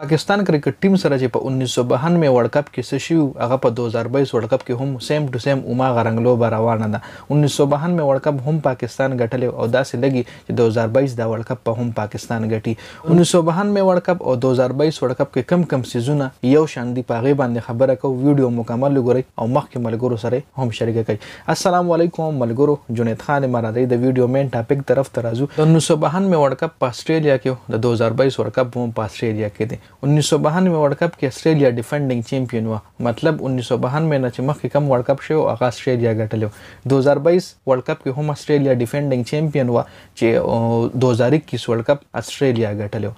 پاکستان کرکټ ټیم سره چې په 1992 ورلد کپ کې څه شو هغه په 2022 ورلد کپ کې هم سیم ټو سیم اوما غرنګلو به روانه ده 1992 ورلد کپ هم پاکستان ګټلې او داسې لګي چې 2022 دا ورلد کپ په هم پاکستان ګټي 1992 ورلد کپ او 2022 ورلد کپ کې کم کم سیزونه یو شان دي پاغه باندې خبره کو ویډیو مکمل وګورئ او مخکې ملګرو سره هم شریک کړئ السلام علیکم ملګرو جنید خان مرادی د ویډیو مین ټاپک طرف ته راځو 1992 ورلد کپ په استرالیا کې د 2022 ورلد کپ هم په استرالیا کې دي 1992 ورلد کپ کې استرالیا ډیفینډینګ چمپیون و مطلب 1992 نه چې مخکې کم ورلد کپ شو هغه استرالیا ګټلو 2022 ورلد کپ کې هم استرالیا ډیفینډینګ چمپیون و چې 2021 ورلد کپ استرالیا ګټلو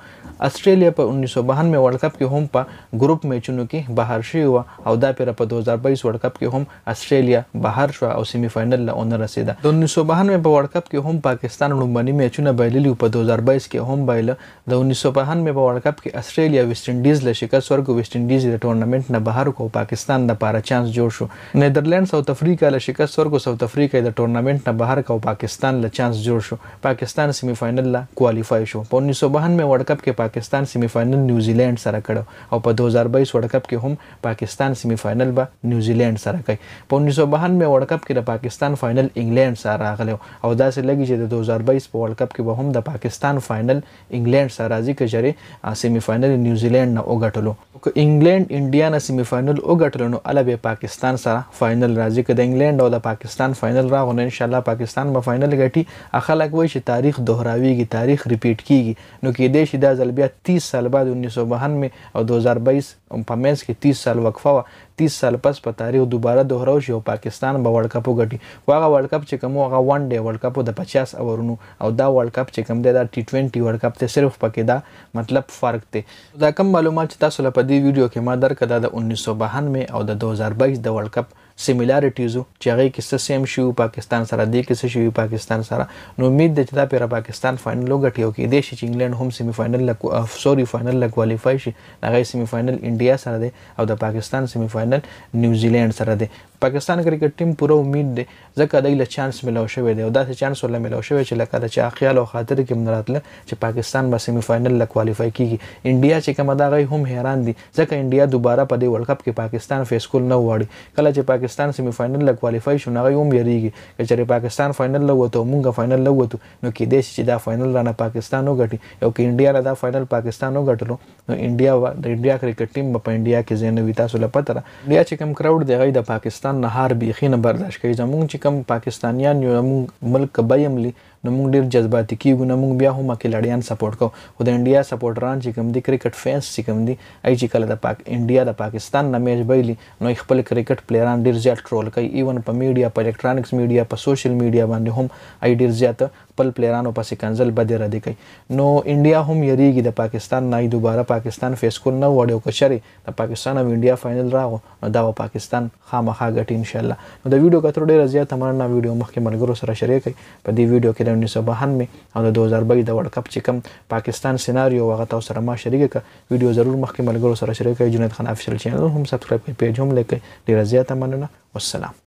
استرالیا په 1992 ورلد کپ کې هم په ګروپ میچونو کې بهر شو او دا پیر په 2022 ورلد کپ کې هم استرالیا بهر شو او سیمی فائنل له اون رسیدا د 1992 په ورلد کپ کې هم پاکستان لومبني میچونه بایللی په 2022 کې هم بایله د 1992 په ورلد کپ کې استرالیا استرالیا ویسټ انډیز له شکست ورکو ویسټ انډیز د ټورنمنت نه بهر کو پاکستان د پاره چانس جوړ شو نیدرلند ساوث افریقا له شکست ورکو ساوث افریقا د ټورنمنت نه بهر کو پاکستان له چانس جوړ شو پاکستان سیمی فائنل لا کوالیفای شو په 1992 ورلد کپ کې پاکستان سیمی فائنل نیوزیلند سره کړو او په 2022 ورلد کپ کې هم پاکستان سیمی فائنل به نیوزیلند سره کوي په 1992 ورلد کپ کې د پاکستان فائنل انګلند سره راغلی او داسې لګی چې د 2022 په ورلد کپ کې به هم د پاکستان فائنل انګلند سره راځي کجره سیمی فائنل نیوزیلند نه وګټلو که انګلند انډیا نه سیمی فائنل وګټل نو الا به پاکستان سره فائنل راځي که د انګلند او د پاکستان فائنل راغونه ان شاء الله پاکستان به فائنل ګټي اخلاق وای چې تاریخ دوهراویږي تاریخ ریپیټ کیږي نو کې دې شي دا ځل بیا 30 سال بعد 1992 او 2022 په مینس کې 30 سال وقفه 30 سال پس په تاریخ دوباره دوهراو شي او پاکستان به ورلد کپ وګټي واغه ورلد کپ چې کوم هغه ون ډے ورلد کپ د 50 اورونو او دا ورلد کپ چې کوم دی دا ټي 20 ورلد کپ ته صرف پکې دا مطلب فرق دی دا کم معلومات چې تاسو لپاره دی ویډیو کې ما درکړه د 1992 او د 2022 د ورلد کپ سیمیلاریټیزو چې هغه کې څه سیم شو پاکستان سره دی کې څه شو پاکستان سره نو امید ده چې دا پیره پاکستان فائنل وګټي او کې د شي چې انګلند هم سیمی فائنل لا سوري فائنل لا کوالیفای شي هغه سیمی فائنل انډیا سره دی او د پاکستان سیمی فائنل نیوزیلند سره دی پاکستان کرکټ ټیم پوره امید دی ځکه دغه چانس ملو شوی دی او دا څه چانس ولا ملو شوی چې لکه چې اخیال او خاطر کې مراتله چې پاکستان به سیمی فائنل لا کوالیفای کیږي انډیا چې کوم دا غي هم حیران دي ځکه انډیا دوباره په دې ورلد کپ کې پاکستان فیس کول نه وړي کله چې پاکستان پاکستان سیمی فاینل لا کوالیفای شو نه هم یریږي چې چېرې پاکستان فاینل لا وته مونږه فاینل لا وته نو کې دې چې دا فاینل رانه پاکستان وګټي یو کې انډیا لا دا فاینل پاکستان وګټلو نو انډیا د انډیا کرکټ ټیم په انډیا کې زین وی تاسو لپاره تر انډیا چې کم کراود دی غي د پاکستان نه هار بیخي نه برداشت کوي زمونږ چې کم پاکستانیان یو ملک بایملی نو موږ ډیر جذباتي کیږو نو موږ بیا هم کلاړیان سپورټ کوو خو د انډیا سپورټران چې کوم دي کرکټ فینس چې کوم دي ای چې کله د پاک انډیا د پاکستان نه میچ بایلی نو خپل کرکټ پلیران ډیر زیات ټرول کوي ایون په میډیا په الکترونکس میډیا په سوشل میډیا باندې هم ای ډیر زیات خپل پلیرانو پسې کنزل بده را دي کوي نو انډیا هم یریږي د پاکستان نه دوباره پاکستان فیس کول نه وړو کچري د پاکستان او انډیا فائنل راغو نو دا و پاکستان خامخا ګټي ان شاء الله نو د ویډیو کتر ډیر زیات تمنا ویډیو مخکې ملګرو سره شریک کړئ په دې ویډیو کې د 1992 او د 2022 د ورلد کپ چې کوم پاکستان سناریو هغه تاسو سره ما شریک کړ ویډیو ضرور مخکې ملګرو سره شریک کړئ جنید خان افیشل چینل هم سبسکرایب کړئ پیج هم لکه ډیره زیاته مننه والسلام